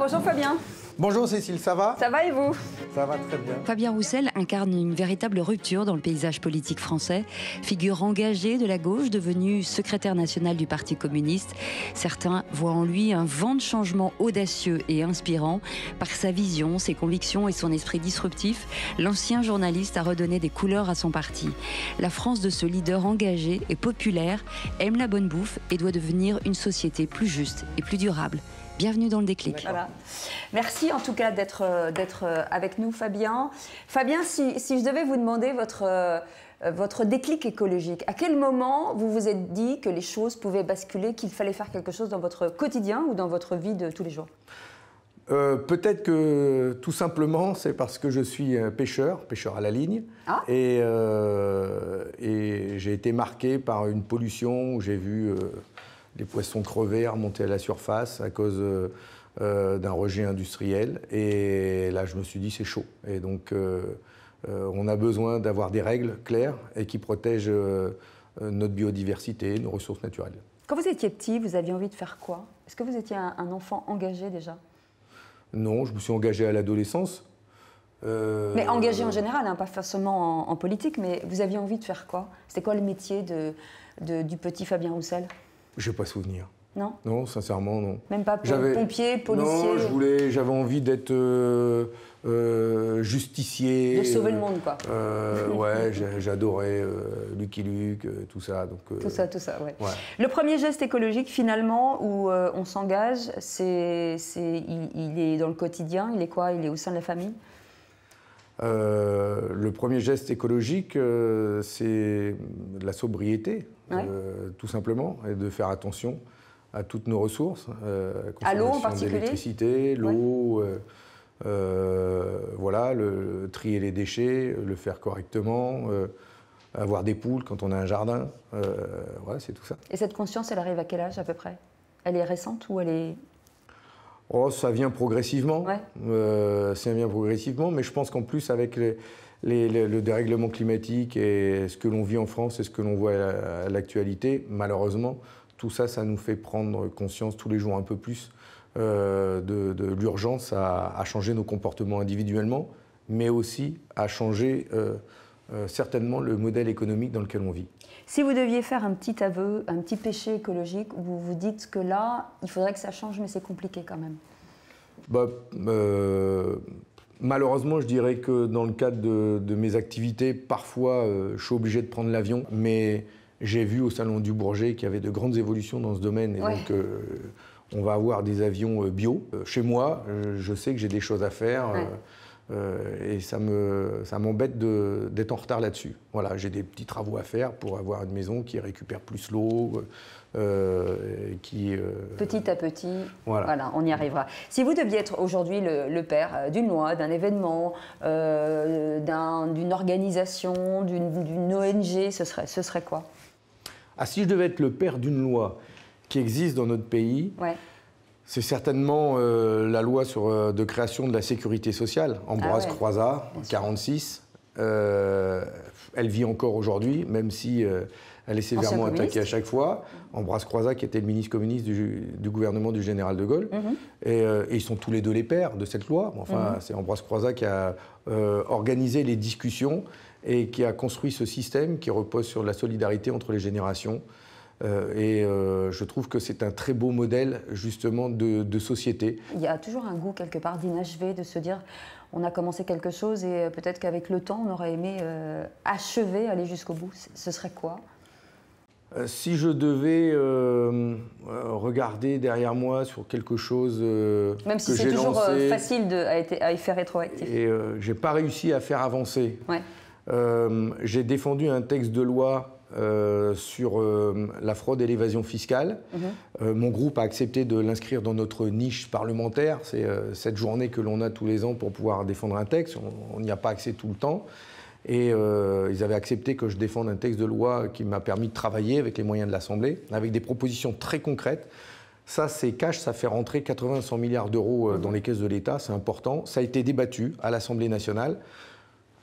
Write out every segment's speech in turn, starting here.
bonjour Fabien. Bonjour Cécile, ça va Ça va et vous Ça va très bien. Fabien Roussel incarne une véritable rupture dans le paysage politique français, figure engagée de la gauche, devenue secrétaire national du Parti communiste. Certains voient en lui un vent de changement audacieux et inspirant. Par sa vision, ses convictions et son esprit disruptif, l'ancien journaliste a redonné des couleurs à son parti. La France de ce leader engagé et populaire aime la bonne bouffe et doit devenir une société plus juste et plus durable. Bienvenue dans le déclic. Merci en tout cas d'être euh, euh, avec nous, Fabien. Fabien, si, je devais vous demander votre, euh, votre déclic écologique, à quel moment vous vous êtes dit que les choses pouvaient basculer, qu'il fallait faire quelque chose dans votre quotidien ou dans votre vie de tous les jours peut-être que tout simplement, c'est parce que je suis pêcheur, pêcheur à la ligne, ah. et, j'ai été marqué par une pollution où j'ai vu les poissons crevés à à la surface à cause euh, euh, d'un rejet industriel. Et là, je me suis dit, c'est chaud. Et donc, euh, on a besoin d'avoir des règles claires et qui protègent notre biodiversité, nos ressources naturelles. Quand vous étiez petit, vous aviez envie de faire quoi Est-ce que vous étiez un, enfant engagé déjà Non, je me suis engagé à l'adolescence. mais engagé en général, hein, pas forcément en, politique, mais vous aviez envie de faire quoi C'était quoi le métier de, du petit Fabien Roussel je n'ai pas souvenir. Non Non, sincèrement, non. Même pas pompier, policier Non, je voulais, j'avais envie d'être euh, euh, justicier. De sauver le monde, euh, quoi. ouais, j'adorais Lucky Luke, tout ça. Donc, tout ça, tout ça, ouais. Le premier geste écologique, finalement, où on s'engage, c'est, il, il, est dans le quotidien, il est quoi Il est au sein de la famille Le premier geste écologique, c'est la sobriété tout simplement, et de faire attention à toutes nos ressources. Euh, à l'eau en particulier L'électricité, l'eau, euh, euh, voilà, le, trier les déchets, le faire correctement avoir des poules quand on a un jardin. voilà, c'est tout ça. Et cette conscience, elle arrive à quel âge à peu près Elle est récente ou elle est... Oh, ça vient progressivement. Ouais. ça vient progressivement, mais je pense qu'en plus, avec les, le, dérèglement climatique et ce que l'on vit en France et ce que l'on voit à, l'actualité, malheureusement, tout ça, ça nous fait prendre conscience tous les jours un peu plus euh, de, l'urgence à, changer nos comportements individuellement, mais aussi à changer euh, euh, certainement le modèle économique dans lequel on vit. Si vous deviez faire un petit aveu, un petit péché écologique, vous vous dites que là, il faudrait que ça change, mais c'est compliqué quand même. Bah, Malheureusement, je dirais que dans le cadre de, mes activités, parfois, euh, je suis obligé de prendre l'avion. Mais j'ai vu au Salon du Bourget qu'il y avait de grandes évolutions dans ce domaine. Et donc, euh, on va avoir des avions euh, bio. Chez moi, je sais que j'ai des choses à faire. Euh, et ça me ça m'embête d'être en retard là-dessus. Voilà, j'ai des petits travaux à faire pour avoir une maison qui récupère plus l'eau, euh, qui euh, petit à petit. Voilà. on y arrivera. Si vous deviez être aujourd'hui le, père d'une loi, d'un événement, d'une organisation, d'une ONG, ce serait ce serait quoi Ah, si je devais être le père d'une loi qui existe dans notre pays. C'est certainement euh, la loi euh, de création de la sécurité sociale, Ambroise ah 46. Euh, elle vit encore aujourd'hui, même si elle est sévèrement attaquée à chaque fois. Ambroise Croizat, qui était le ministre communiste du, gouvernement du général de Gaulle. Mhm. et, ils sont tous les deux les pères de cette loi. Enfin, mhm. c'est Ambroise Croizat qui a organisé les discussions et qui a construit ce système qui repose sur la solidarité entre les générations. Euh, et euh, je trouve que c'est un très beau modèle justement de, société. Il y a toujours un goût quelque part d'inachevé, de se dire on a commencé quelque chose et euh, peut-être qu'avec le temps on aurait aimé achever, aller jusqu'au bout. Ce serait quoi si je devais regarder derrière moi sur quelque chose même si c'est toujours facile de, à, y faire rétroactif et j'ai pas réussi à faire avancer ouais. j'ai défendu un texte de loi euh, sur euh, la fraude et l'évasion fiscale. Mhm. Euh, mon groupe a accepté de l'inscrire dans notre niche parlementaire. C'est cette journée que l'on a tous les ans pour pouvoir défendre un texte. On n'y a pas accès tout le temps. Et ils avaient accepté que je défende un texte de loi qui m'a permis de travailler avec les moyens de l'Assemblée, avec des propositions très concrètes. Ça, c'est cash, ça fait rentrer 80-100 milliards d'euros dans les caisses de l'État, c'est important. Ça a été débattu à l'Assemblée nationale.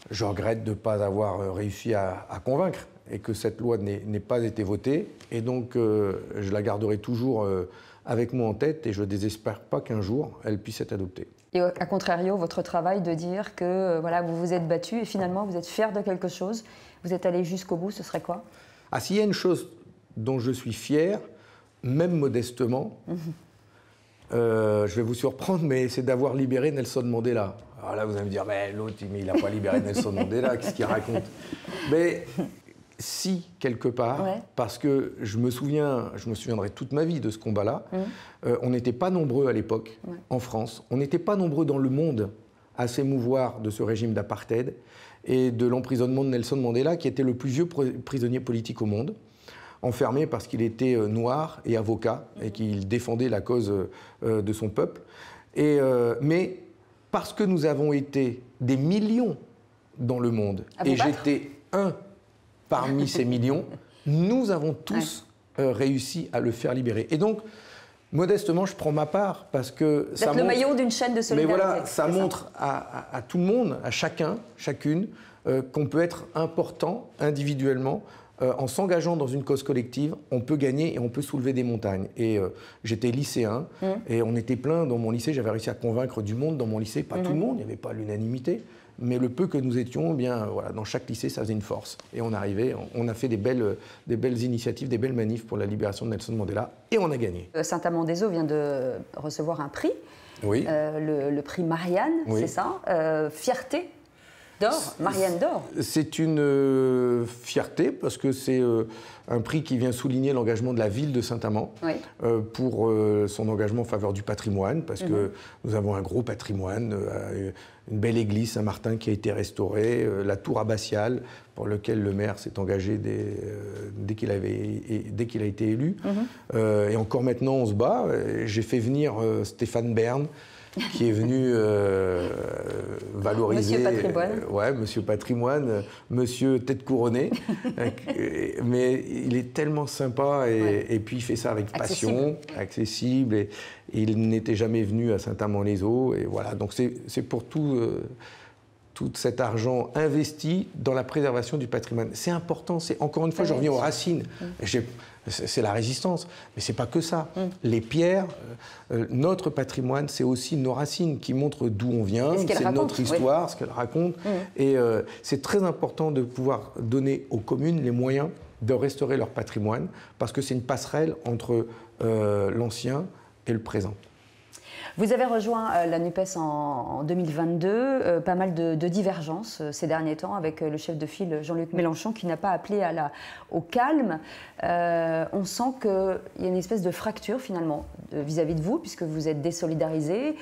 Je regrette de ne pas avoir réussi à convaincre et que cette loi n'ait pas été votée. Et donc, euh, je la garderai toujours euh, avec moi en tête et je ne désespère pas qu'un jour, elle puisse être adoptée. Et euh, à contrario, votre travail de dire que voilà, vous vous êtes battu et finalement vous êtes fier de quelque chose, vous êtes allé jusqu'au bout, ce serait quoi Ah, s'il y a une chose dont je suis fier, même modestement, mmh je vais vous surprendre, mais c'est d'avoir libéré Nelson Mandela. Alors ah, là, vous allez me dire, mais l'autre, il n'a pas libéré Nelson Mandela, qu'est-ce qu'il raconte Mais si quelque part, parce que je me souviens, je me souviendrai toute ma vie de ce combat-là. Mmh. Euh, on n'était pas nombreux à l'époque en France, on n'était pas nombreux dans le monde à s'émouvoir de ce régime d'apartheid et de l'emprisonnement de Nelson Mandela, qui était le plus vieux prisonnier politique au monde, enfermé parce qu'il était euh, noir et avocat mmh. et qu'il défendait la cause euh, de son peuple. Et, mais parce que nous avons été des millions dans le monde, et j'étais un parmi ces millions, nous avons tous euh, réussi à le faire libérer. Et donc, modestement, je prends ma part parce que ça montre, le maillot d'une chaîne de solidarité. Mais voilà, ça montre À, tout le monde, à chacun, chacune, euh, qu'on peut être important individuellement. Euh, en s'engageant dans une cause collective, on peut gagner et on peut soulever des montagnes. Et j'étais lycéen mmh. et on était plein dans mon lycée. J'avais réussi à convaincre du monde dans mon lycée, pas mmh. tout le monde, il n'y avait pas l'unanimité, mais le peu que nous étions, eh bien, euh, dans chaque lycée, ça faisait une force. Et on arrivait, on a fait des belles, euh, des belles initiatives, des belles manifs pour la libération de Nelson Mandela, et on a gagné. Euh, Saint-Amand-des-Eaux vient de recevoir un prix. Oui. le, prix Marianne, c'est ça Fierté D'or, Marianne d'or. C'est une euh, fierté parce que c'est euh, un prix qui vient souligner l'engagement de la ville de Saint-Amand euh, pour son engagement en faveur du patrimoine parce que mhm. nous avons un gros patrimoine, une belle église Saint-Martin qui a été restaurée, la tour abbatiale pour laquelle le maire s'est engagé dès, qu'il a été élu. Mhm. et encore maintenant, on se bat. J'ai fait venir Stéphane Bern qui est venu euh, valoriser. Monsieur Patrimoine. ouais, Monsieur Patrimoine, Monsieur Tête Couronnée. Euh, mais il est tellement sympa et, puis il fait ça avec passion, accessible. et, il n'était jamais venu à Saint-Amand-les-Eaux. Et voilà, donc c'est pour tout. Euh, tout cet argent investi dans la préservation du patrimoine. C'est important, c'est encore une fois, je reviens aux racines c'est la résistance. Mais n'est pas que ça. Mm. Les pierres, euh, euh, notre patrimoine, c'est aussi nos racines qui montrent d'où on vient, c'est notre histoire, ce qu'elle raconte. Mm. Et euh, c'est très important de pouvoir donner aux communes les moyens de restaurer leur patrimoine, parce que c'est une passerelle entre l'ancien et le présent. Vous avez rejoint euh, la NUPES en, 2022, euh, pas mal de, divergences euh, ces derniers temps avec le chef de file Jean-Luc Mélenchon qui n'a pas appelé au calme. on sent qu'il y a une espèce de fracture finalement vis-à-vis de vous, puisque vous êtes désolidarisé,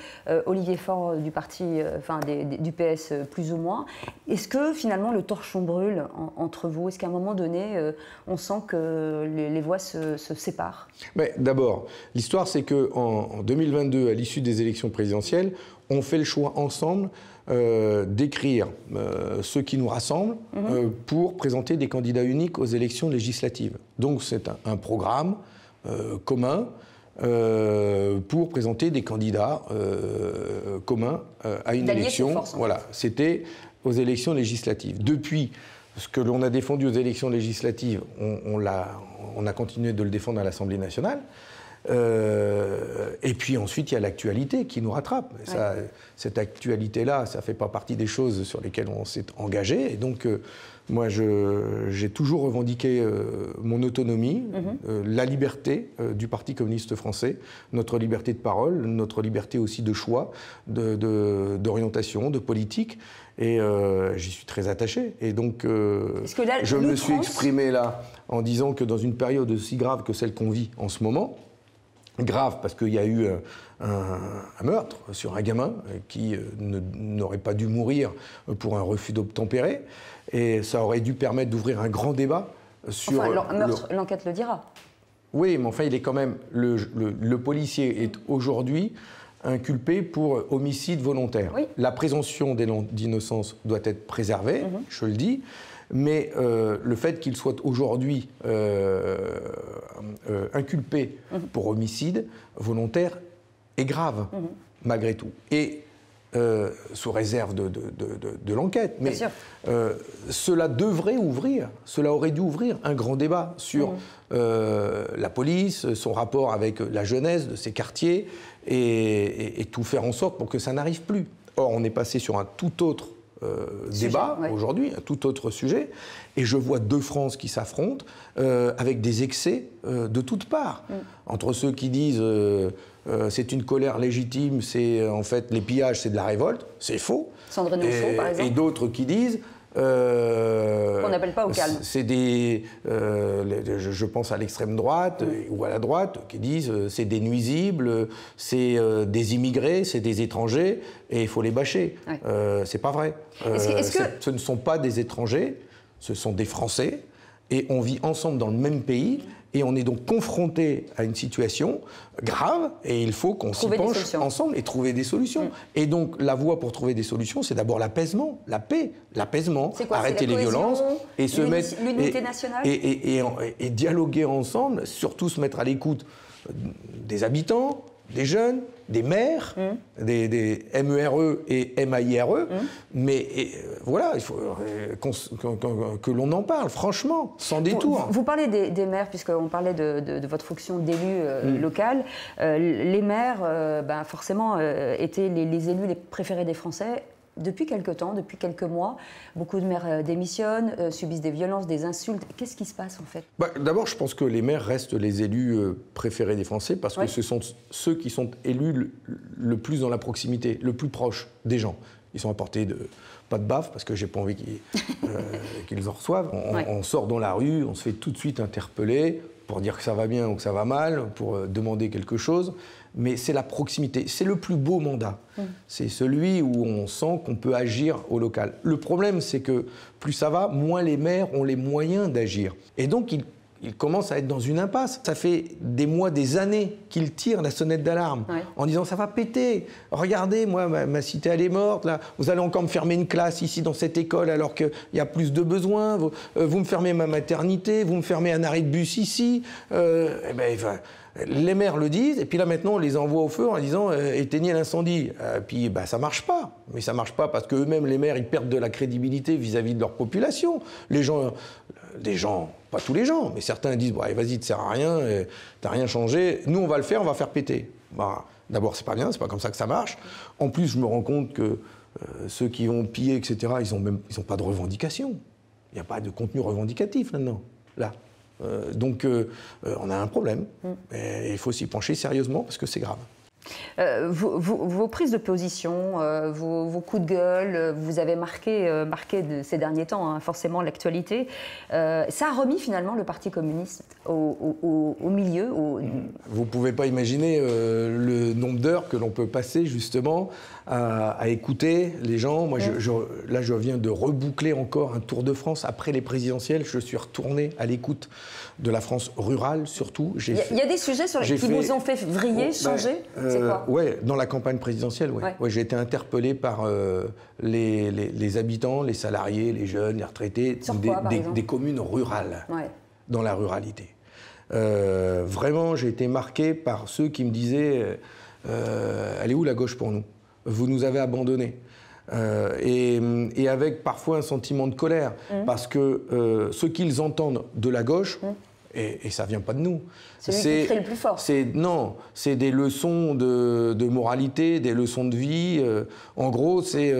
Olivier Faure du parti, enfin du PS plus ou moins. Est-ce que finalement le torchon brûle entre vous Est-ce qu'à un moment donné, on sent que les, voix se, séparent D'abord, l'histoire c'est qu'en en 2022, à l'issue des élections présidentielles, on fait le choix ensemble euh, d'écrire euh, ceux qui nous rassemblent mhm. euh, pour présenter des candidats uniques aux élections législatives. Donc c'est un, programme commun pour présenter des candidats communs à une élection. voilà, c'était aux élections législatives. Depuis, ce que l'on a défendu aux élections législatives, on, on, a, continué de le défendre à l'Assemblée nationale. Euh, et puis ensuite, il y a l'actualité qui nous rattrape. cette actualité-là, ça ne fait pas partie des choses sur lesquelles on s'est engagé. Et donc, euh, moi, j'ai toujours revendiqué euh, mon autonomie, mm-hmm. la liberté du Parti communiste français, notre liberté de parole, notre liberté aussi de choix, d'orientation, de, d'orientation, de politique et j'y suis très attaché. Et donc, je me suis exprimé là en disant que dans une période aussi grave que celle qu'on vit en ce moment, grave parce qu'il y a eu euh, un, meurtre sur un gamin euh, qui euh, n'aurait pas dû mourir pour un refus d'obtempérer. Et ça aurait dû permettre d'ouvrir un grand débat sur... Enfin, l'enquête le... dira. Oui, mais enfin, il est quand même... Le, policier est aujourd'hui inculpé pour homicide volontaire. La présomption d'innocence doit être préservée, mhm. je le dis mais euh, le fait qu'il soit aujourd'hui euh, euh, inculpé mhm. pour homicide volontaire est grave, mhm. malgré tout. Et sous réserve de, l'enquête. Mais cela devrait ouvrir, cela aurait dû ouvrir un grand débat sur mhm. la police, son rapport avec la jeunesse de ces quartiers, et tout faire en sorte pour que ça n'arrive plus. Or, on est passé sur un tout autre euh, débat aujourd'hui, un tout autre sujet, et je vois deux France qui s'affrontent euh, avec des excès euh, de toutes parts, mm. entre ceux qui disent c'est une colère légitime, c'est en fait les pillages, c'est de la révolte, c'est faux, par exemple. et d'autres qui disent euh, on n'appelle pas au calme. C'est des, euh, je pense à l'extrême droite mm. euh, ou à la droite, qui disent c'est des nuisibles, c'est des immigrés, c'est des étrangers, et il faut les bâcher. c'est pas vrai. Ce ne sont pas des étrangers, ce sont des Français et on vit ensemble dans le même pays et on est donc confronté à une situation grave et il faut qu'on s'y penche ensemble et trouver des solutions. Mm. Et donc la voie pour trouver des solutions, c'est d'abord l'apaisement, la paix, l'apaisement, arrêter les violences et se mettre l'unité nationale et dialoguer ensemble, surtout se mettre à l'écoute des habitants, des jeunes, des maires, mm. des, MERE e et MAIRE, mm. mais voilà, il faut euh, que l'on en parle, franchement, sans détour. Vous, parlez des, maires, puisqu'on parlait de, votre fonction d'élu euh, mm. local. Euh, les maires, ben, forcément, étaient les, les élus les préférés des Français depuis quelques temps, depuis quelques mois, beaucoup de maires euh, démissionnent, euh, subissent des violences, des insultes. Qu'est-ce qui se passe en fait bah, D'abord, je pense que les maires restent les élus euh, préférés des Français parce que ce sont ceux qui sont élus le, plus dans la proximité, le plus proche des gens. Ils sont à portée de pas de baffe parce que j'ai pas envie qu'ils en reçoivent. on sort dans la rue, on se fait tout de suite interpeller pour dire que ça va bien ou que ça va mal, pour demander quelque chose mais c'est la proximité. C'est le plus beau mandat. Mm. C'est celui où on sent qu'on peut agir au local. Le problème, c'est que plus ça va, moins les maires ont les moyens d'agir. Et donc, ils il commence à être dans une impasse. Ça fait des mois, des années qu'ils tirent la sonnette d'alarme en disant ça va péter. Regardez, moi, ma, cité, elle est morte. Là, vous allez encore me fermer une classe ici dans cette école alors qu'il y a plus de besoins. Vous, euh, me fermez ma maternité, vous me fermez un arrêt de bus ici. Euh, et eh ben, les maires le disent, et puis là maintenant on les envoie au feu en disant euh, éteignez l'incendie. Euh, puis bah, ça marche pas. Mais ça marche pas parce qu'eux-mêmes, les maires, ils perdent de la crédibilité vis-à-vis de leur population. Les gens, euh, gens, pas tous les gens, mais certains disent bah, vas-y, tu sert à rien, tu n'as rien changé, nous on va le faire, on va faire péter. Bah, D'abord, c'est pas bien, c'est pas comme ça que ça marche. En plus, je me rends compte que ceux qui ont pillé, etc., ils n'ont pas de revendication. Il n'y a pas de contenu revendicatif là-dedans. maintenant, là euh, donc euh, euh, on a un problème. Mm. Et il faut s'y pencher sérieusement parce que c'est grave. vos, prises de position, vos, coups de gueule, vous avez marqué, marqué de ces derniers temps, hein, forcément, l'actualité. ça a remis finalement le Parti communiste au, milieu. Vous ne pouvez pas imaginer le nombre d'heures que l'on peut passer justement à, écouter les gens. Moi, je, là, je viens de reboucler encore un Tour de France. Après les présidentielles, je suis retourné à l'écoute de la France rurale, surtout. Il y, a des sujets sur qui vous ont fait vriller, oh, changer ben, euh, c'est quoi Ouais, dans la campagne présidentielle, ouais. j'ai été interpellé par euh, les, habitants, les salariés, les jeunes, les retraités, des, communes rurales, dans la ruralité. Euh, vraiment, j'ai été marqué par ceux qui me disaient euh, Elle est où la gauche pour nous vous nous avez abandonnés. Euh, et, avec parfois un sentiment de colère, mmh. parce que euh, ce qu'ils entendent de la gauche, mmh. et, et, ça vient pas de nous. C'est le plus fort. Non, c'est des leçons de, moralité, des leçons de vie. Euh, en gros, c'est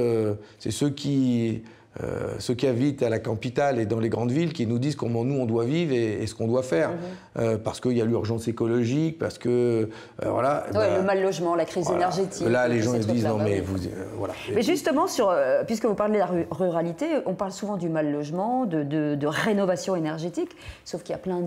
ceux qui euh, ceux qui habitent à la capitale et dans les grandes villes qui nous disent comment nous on doit vivre et, ce qu'on doit faire. Mhm. Euh, parce qu'il y a l'urgence écologique, parce que. Euh, voilà. le bah, mal logement, la crise énergétique. Là, les gens se disent non, mais bah vous. voilà. Mais justement, sur, puisque vous parlez de la ruralité, on parle souvent du mal logement, de, rénovation énergétique, sauf qu'il y a plein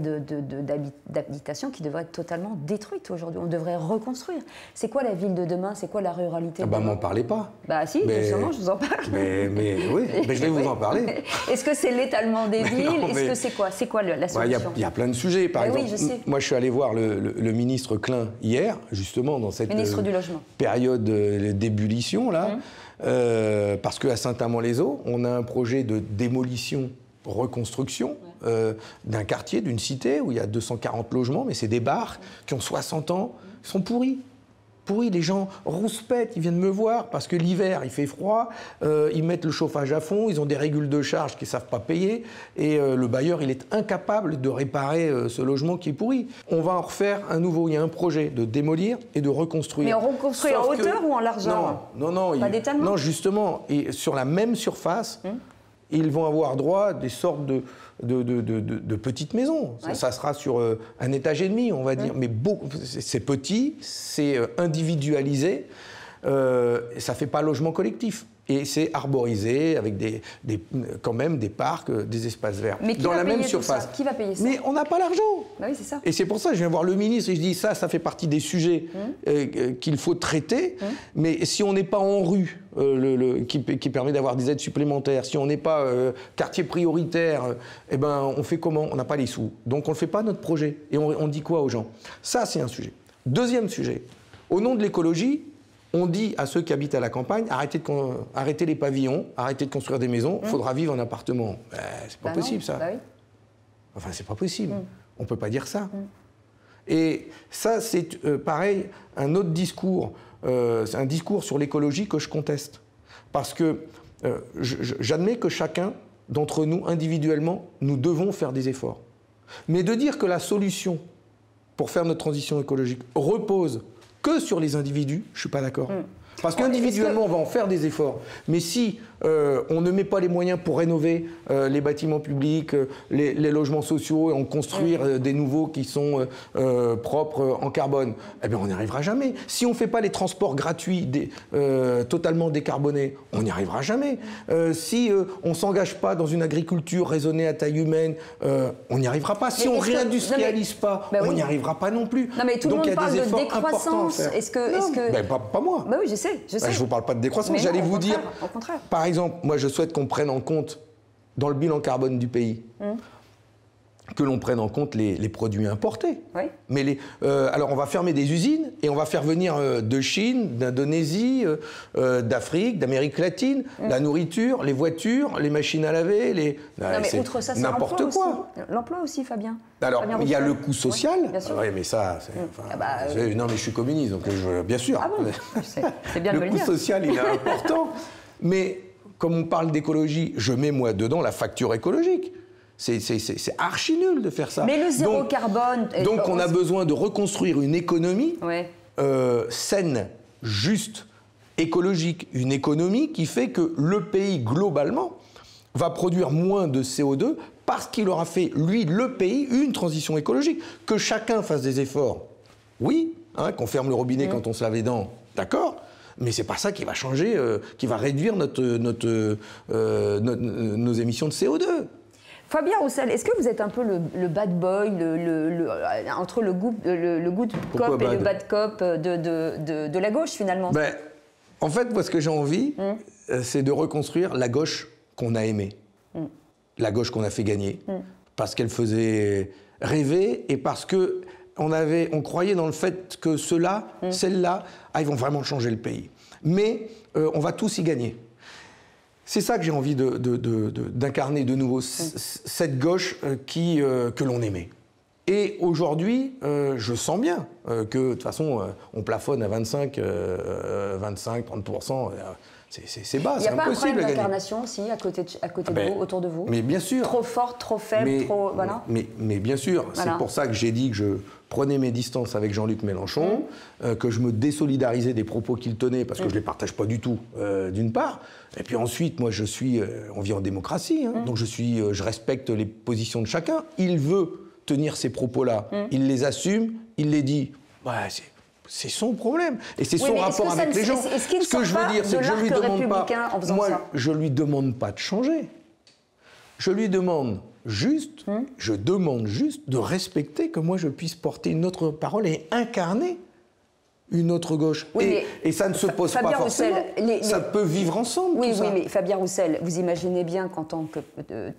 d'habitations qui devraient être totalement détruites aujourd'hui. On devrait reconstruire. C'est quoi la ville de demain C'est quoi la ruralité ah bah, m'en parlez pas. Bah, si, justement, je vous en parle. Mais, mais oui. je vais vous en parler. Est-ce que c'est l'étalement des villes Est-ce que c'est quoi C'est quoi la bah, solution Il y, a plein de sujets. Par ben exemple, moi je suis allé voir le, ministre Klein hier, justement dans cette euh, période euh, d'ébullition là, hum. euh, parce qu'à Saint-Amand-les-Eaux, on a un projet de démolition reconstruction d'un quartier, d'une cité où il y a 240 logements, mais c'est des bars qui ont 60 ans, hum. sont pourris. Les gens rouspètent, ils viennent me voir parce que l'hiver, il fait froid, euh, ils mettent le chauffage à fond, ils ont des régules de charge qu'ils ne savent pas payer, et euh, le bailleur, il est incapable de réparer euh, ce logement qui est pourri. On va en refaire un nouveau. Il y a un projet de démolir et de reconstruire. Mais on reconstruit en hauteur ou en largeur Non, non, non. Non, justement, et sur la même surface, hmm ils vont avoir droit à des sortes de de, petites maisons. Ça, sera sur euh, un étage et demi, on va dire. Mais c'est petit, c'est euh, individualisé, euh, ça ne fait pas logement collectif et c'est arborisé avec des, quand même des parcs, euh, des espaces verts, Mais dans la même surface. Qui va payer ça Mais on n'a pas l'argent. Bah oui, ça. Et c'est pour ça que je viens voir le ministre et je dis ça, ça fait partie des sujets mmh. euh, euh, qu'il faut traiter. Mmh. Mais si on n'est pas en rue, le, qui, permet d'avoir des aides supplémentaires, si on n'est pas quartier prioritaire, eh ben on fait comment On n'a pas les sous. Donc on ne fait pas notre projet. Et on dit quoi aux gens Ça, c'est un sujet. Deuxième sujet. Au nom de l'écologie, on dit à ceux qui habitent à la campagne, arrêtez, de les pavillons, arrêtez de construire des maisons, il mmh. faudra vivre en appartement. Ben, c'est pas, bah possible, enfin, ça. Bah enfin, c'est pas possible. Mmh. On ne peut pas dire ça. Mmh. Et ça, c'est euh, pareil, un autre discours, c'est euh, un discours sur l'écologie que je conteste. Parce que euh, j'admets que chacun d'entre nous, individuellement, nous devons faire des efforts. Mais de dire que la solution pour faire notre transition écologique repose que sur les individus, je ne suis pas d'accord. Mm. Parce qu'individuellement, on va en faire des efforts. Mais si euh, on ne met pas les moyens pour rénover euh, les bâtiments publics, euh, les, logements sociaux et en construire des nouveaux qui sont propres en carbone, eh bien on n'y arrivera jamais. Si on ne fait pas les transports gratuits des, totalement décarbonés, on n'y arrivera jamais. si on ne s'engage pas dans une agriculture raisonnée à taille humaine, on n'y arrivera pas. Si on ne réindustrialise pas, bah on n'y arrivera pas non plus. Non mais tout Donc, le monde parle de décroissance. Est-ce que... Ben, pas, moi. Bah oui, je ne bah, vous parle pas de décroissance. J'allais vous dire. Par exemple, moi, je souhaite qu'on prenne en compte dans le bilan carbone du pays. Hum que l'on prenne en compte les, produits importés. Oui. Mais les, euh, alors on va fermer des usines et on va faire venir euh, de Chine, d'Indonésie, euh, d'Afrique, d'Amérique latine, mm. la nourriture, les voitures, les machines à laver, les n'importe quoi. L'emploi aussi, Fabien. Alors il y a le coût social. Oui, bien sûr. mais ça, mm. ah bah, non mais je suis communiste donc bien sûr. Ah bon, c'est bien le, le coût social il est important, mais comme on parle d'écologie, je mets moi dedans la facture écologique. C'est archi nul de faire ça. Mais le zéro donc, carbone. Donc on a besoin de reconstruire une économie euh, saine, juste, écologique. Une économie qui fait que le pays, globalement, va produire moins de CO2 parce qu'il aura fait, lui, le pays, une transition écologique. Que chacun fasse des efforts, oui, hein, qu'on ferme le robinet quand on se lave les dents, d'accord, mais c'est pas ça qui va changer, euh, qui va réduire euh, nos émissions de CO2. Fabien Roussel, est-ce que vous êtes un peu le, bad boy, euh, entre le goût, le, good cop et le bad cop euh, de, la gauche finalement ben, En fait, moi, ce que j'ai envie, hmm. euh, c'est de reconstruire la gauche qu'on a aimée, hmm. la gauche qu'on a fait gagner, hmm. parce qu'elle faisait rêver et parce que on, croyait dans le fait que ceux-là, celles-là, ah, ils vont vraiment changer le pays. Mais on va tous y gagner. C'est ça que j'ai envie d'incarner de, de, nouveau, cette gauche euh, qui, euh, que l'on aimait. Et aujourd'hui, euh, je sens bien que, de toute façon, on plafonne à 25, 25 30%. C'est bas, Il n'y a pas un problème d'incarnation aussi à côté, de, à côté ben, vous, autour de vous Mais bien sûr. Trop fort, trop faible, trop... Voilà. Mais, mais, bien sûr, c'est pour ça que j'ai dit que je prenais mes distances avec Jean-Luc Mélenchon, mm. euh, que je me désolidarisais des propos qu'il tenait, parce que mm. je ne les partage pas du tout, euh, d'une part. Et puis ensuite, moi, je suis... Euh, on vit en démocratie, hein, mm. donc je, suis, je respecte les positions de chacun. Il veut tenir ces propos-là. Il les assume, il les dit. Ouais, bah, c'est c'est son problème. Et c'est son rapport avec les gens. ce que je veux dire, c'est que je lui demande pas. Moi, je lui demande pas de changer. Je lui demande juste, hmm je demande juste de respecter que moi je puisse porter une autre parole et incarner une autre gauche. et, ça ne se pose pas forcément. les, ça peut vivre ensemble. Oui, oui, mais Fabien Roussel, vous imaginez bien qu'en tant que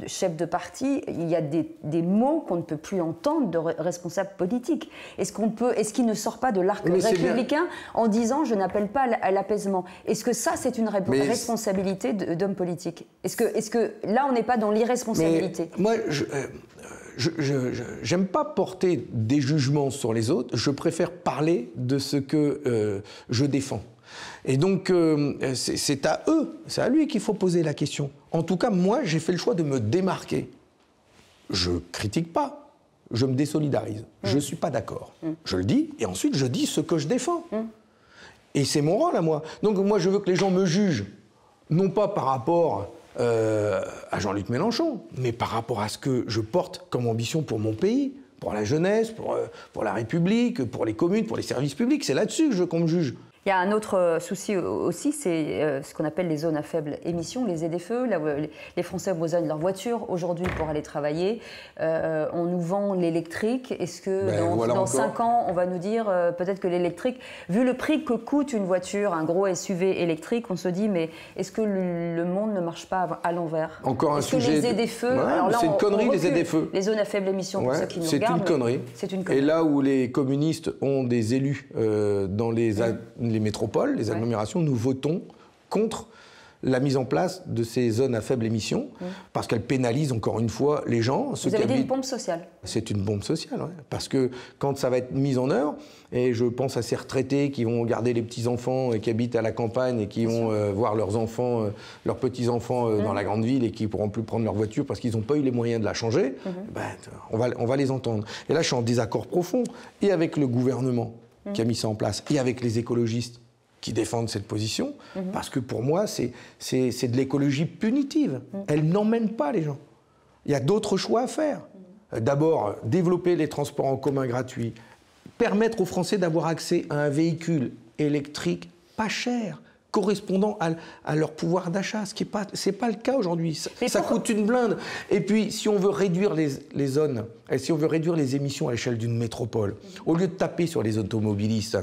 chef de parti, il y a des, mots qu'on ne peut plus entendre de responsables politiques. Est-ce qu'on peut, est-ce qu'il ne sort pas de l'arc républicain en disant je n'appelle pas à l'apaisement Est-ce que ça c'est une responsabilité d'homme politique Est-ce que, est-ce que là on n'est pas dans l'irresponsabilité Moi, je, euh, je n'aime pas porter des jugements sur les autres, je préfère parler de ce que euh, je défends. Et donc, euh, c'est à eux, c'est à lui qu'il faut poser la question. En tout cas, moi, j'ai fait le choix de me démarquer. Je critique pas, je me désolidarise. Mm. Je ne suis pas d'accord. Mm. Je le dis, et ensuite, je dis ce que je défends. Mm. Et c'est mon rôle à moi. Donc, moi, je veux que les gens me jugent, non pas par rapport euh, à Jean-Luc Mélenchon, mais par rapport à ce que je porte comme ambition pour mon pays, pour la jeunesse, pour, euh, la République, pour les communes, pour les services publics. C'est là-dessus que je qu'on me juge. Il y a un autre euh, souci euh, aussi, c'est euh, ce qu'on appelle les zones à faible émission, les ZFE. Les Français besoin leur voiture aujourd'hui pour aller travailler. on nous vend l'électrique. Est-ce que ben, dans, cinq 5 ans, on va nous dire peut-être que l'électrique, vu le prix que coûte une voiture, un gros SUV électrique, on se dit mais est-ce que le, monde ne marche pas à l'envers Encore un sujet. Les ZFE. Ouais, c'est une connerie, les ZFE. Les zones à faible émission, pour ceux qui nous regardent. C'est une connerie. C'est une Et là où les communistes ont des élus dans les les métropoles, les agglomérations, nous votons contre la mise en place de ces zones à faible émission, parce qu'elles pénalisent encore une fois les gens. Vous avez dit une bombe sociale. C'est une bombe sociale, parce que quand ça va être mis en œuvre, et je pense à ces retraités qui vont garder les petits-enfants et qui habitent à la campagne et qui vont euh, voir leurs enfants, euh, leurs petits-enfants euh, dans mmh. la grande ville et qui ne pourront plus prendre leur voiture parce qu'ils n'ont pas eu les moyens de la changer, mmh. ben, on, va, on va les entendre. Et là, je suis en désaccord profond, et avec le gouvernement, Mm. qui a mis ça en place, et avec les écologistes qui défendent cette position, mm-hmm. parce que pour moi, c'est de l'écologie punitive. Mm. Elle n'emmène pas les gens. Il y a d'autres choix à faire. Mm. Euh, d'abord, développer les transports en commun gratuits, permettre aux Français d'avoir accès à un véhicule électrique pas cher, correspondant à, leur pouvoir d'achat, ce qui n'est pas, pas le cas aujourd'hui. Ça, coûte une blinde. Et puis, si on veut réduire les, zones, et si on veut réduire les émissions à l'échelle d'une métropole, au lieu de taper sur les automobilistes,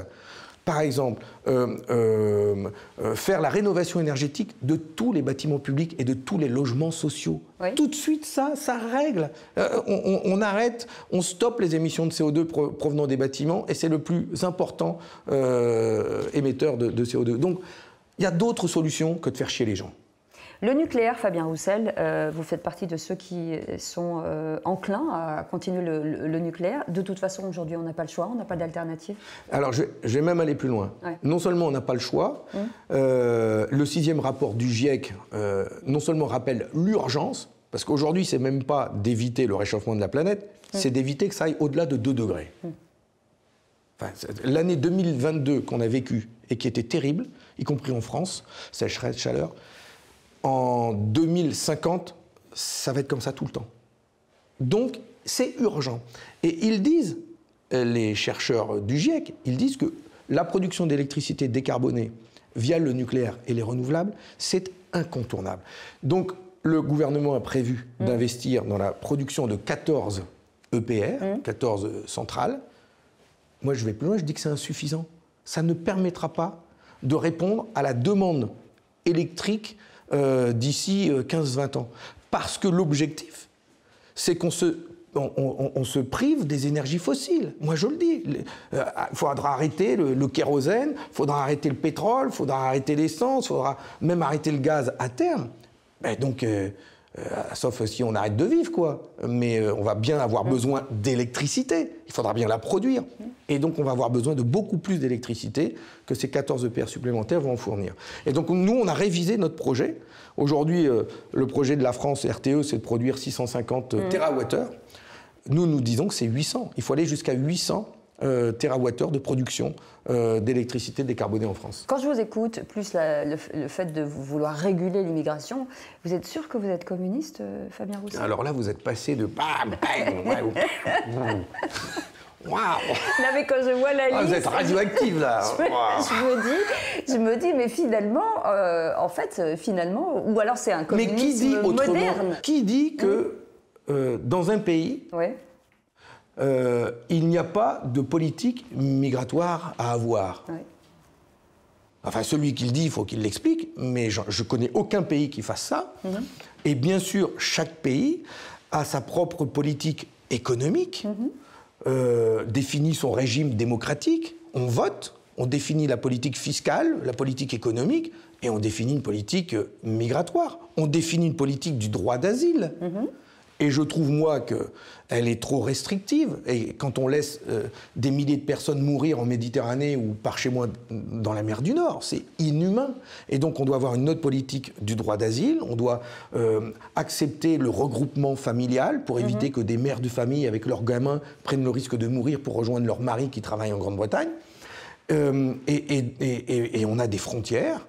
par exemple, euh, euh, euh, faire la rénovation énergétique de tous les bâtiments publics et de tous les logements sociaux. Tout de suite, ça, ça règle. On, arrête, on stoppe les émissions de CO2 provenant des bâtiments et c'est le plus important émetteur de, de CO2. Donc, il y a d'autres solutions que de faire chier les gens. Le nucléaire, Fabien Roussel, euh, vous faites partie de ceux qui sont euh, enclins à continuer le, nucléaire. De toute façon, aujourd'hui, on n'a pas le choix, on n'a pas d'alternative. Alors, je, vais même aller plus loin. Non seulement on n'a pas le choix, mmh. euh, le sixième rapport du GIEC non seulement rappelle l'urgence, parce qu'aujourd'hui, c'est même pas d'éviter le réchauffement de la planète, mmh. c'est d'éviter que ça aille au-delà de 2 degrés. Mmh. L'année 2022 qu'on a vécue et qui était terrible, y compris en France, sécheresse, chaleur, en 2050, ça va être comme ça tout le temps. Donc, c'est urgent. Et ils disent, euh, les chercheurs du GIEC, ils disent que la production d'électricité décarbonée via le nucléaire et les renouvelables, c'est incontournable. Donc, le gouvernement a prévu mmh. d'investir dans la production de 14 EPR, 14 centrales, moi, je vais plus loin, je dis que c'est insuffisant. Ça ne permettra pas de répondre à la demande électrique euh, d'ici 15-20 euh, ans. Parce que l'objectif, c'est qu'on se, on, se prive des énergies fossiles. Moi, je le dis. Euh, il faudra arrêter le, kérosène, il faudra arrêter le pétrole, il faudra arrêter l'essence, il faudra même arrêter le gaz à terme. Ben, donc, euh, sauf si on arrête de vivre, quoi. Mais euh, on va bien avoir besoin d'électricité. Il faudra bien la produire. Et donc, on va avoir besoin de beaucoup plus d'électricité que ces 14 EPR supplémentaires vont fournir. Et donc, nous, on a révisé notre projet. Aujourd'hui, euh, le projet de la France RTE, c'est de produire 650 TWh. Nous, nous disons que c'est 800. Il faut aller jusqu'à 800 euh, de production euh, d'électricité décarbonée en France. Quand je vous écoute, plus le, fait de vouloir réguler l'immigration, vous êtes sûr que vous êtes communiste, euh, Fabien Rousseau ?– Alors là, vous êtes passé de bam, mais quand je vois la ah, liste, vous êtes radioactive là. je, me, dis, je me dis, mais finalement, euh, en fait, finalement, ou alors c'est un communisme mais qui dit moderne. Qui dit que mmh. dans un pays, euh, il n'y a pas de politique migratoire à avoir. Enfin, celui qui le dit, il faut qu'il l'explique, mais je ne connais aucun pays qui fasse ça. Mhm. Et bien sûr, chaque pays a sa propre politique économique, mhm. euh, définit son régime démocratique, on vote, on définit la politique fiscale, la politique économique, et on définit une politique migratoire. On définit une politique du droit d'asile. Mhm. Et je trouve, moi, qu'elle est trop restrictive. Et quand on laisse euh, des milliers de personnes mourir en Méditerranée ou par chez moi dans la mer du Nord, c'est inhumain. Et donc, on doit avoir une autre politique du droit d'asile. On doit euh, accepter le regroupement familial pour mhm. éviter que des mères de famille avec leurs gamins prennent le risque de mourir pour rejoindre leur mari qui travaille en Grande-Bretagne. Euh, et on a des frontières.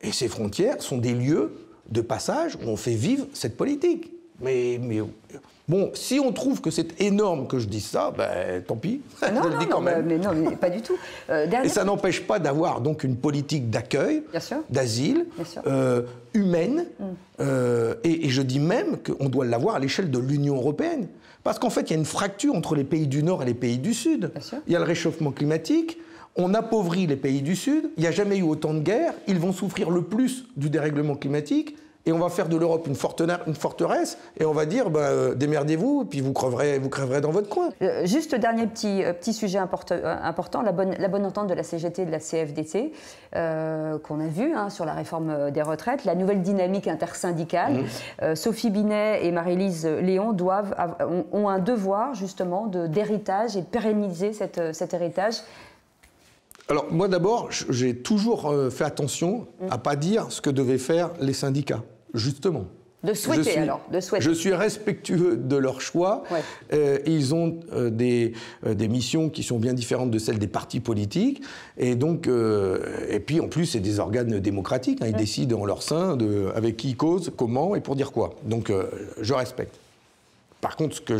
Et ces frontières sont des lieux de passage où on fait vivre cette politique. Mais, bon, si on trouve que c'est énorme que je dise ça, ben tant pis. je le dis quand même. non, pas du tout. Euh, et ça n'empêche pas d'avoir donc une politique d'accueil, d'asile, euh, humaine. Mm. Euh, et, et, je dis même qu'on doit l'avoir à l'échelle de l'Union européenne. Parce qu'en fait, il y a une fracture entre les pays du Nord et les pays du Sud. Il y a le réchauffement climatique, on appauvrit les pays du Sud, il n'y a jamais eu autant de guerres, ils vont souffrir le plus du dérèglement climatique, et on va faire de l'Europe une, une, forteresse, et on va dire, bah, euh, démerdez-vous, puis vous crèverez vous dans votre coin. Euh, juste dernier petit, euh, petit sujet important, la bonne, entente de la CGT et de la CFDT, qu'on a vu hein, sur la réforme des retraites, la nouvelle dynamique intersyndicale. Mmh. Sophie Binet et Marie-Lise Léon doivent, ont, un devoir, justement, d'héritage et de pérenniser cette, cet héritage alors moi d'abord, j'ai toujours euh, fait attention à pas dire ce que devaient faire les syndicats, justement. De souhaiter alors, Je suis respectueux de leur choix. Euh, ils ont euh, des, missions qui sont bien différentes de celles des partis politiques. Et donc, et puis en plus, c'est des organes démocratiques. Hein. ils décident en leur sein de, avec qui ils causent, comment et pour dire quoi. Donc, je respecte. Par contre, ce que,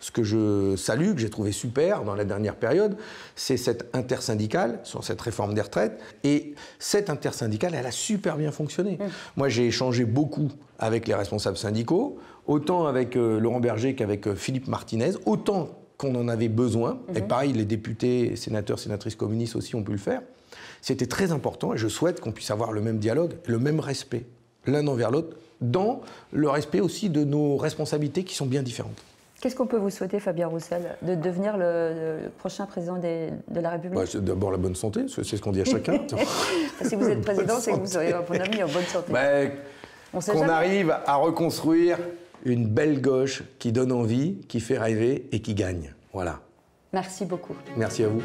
ce que je salue, que j'ai trouvé super dans la dernière période, c'est cette intersyndicale sur cette réforme des retraites. Et cette intersyndicale, elle a super bien fonctionné. Mmh. Moi, j'ai échangé beaucoup avec les responsables syndicaux, autant avec euh, Laurent Berger qu'avec euh, Philippe Martinez, autant qu'on en avait besoin. Mmh. Et pareil, les députés, sénateurs, sénatrices communistes aussi ont pu le faire. C'était très important et je souhaite qu'on puisse avoir le même dialogue, le même respect l'un envers l'autre, dans le respect aussi de nos responsabilités qui sont bien différentes. Qu'est-ce qu'on peut vous souhaiter, Fabien Roussel, de devenir le, prochain président de la République bah, D'abord la bonne santé, c'est ce qu'on dit à chacun. si vous êtes président, c'est que vous aurez bon ami en bonne santé. Bah, on qu'on arrive à reconstruire une belle gauche qui donne envie, qui fait rêver et qui gagne. Voilà. Merci beaucoup. Merci à vous.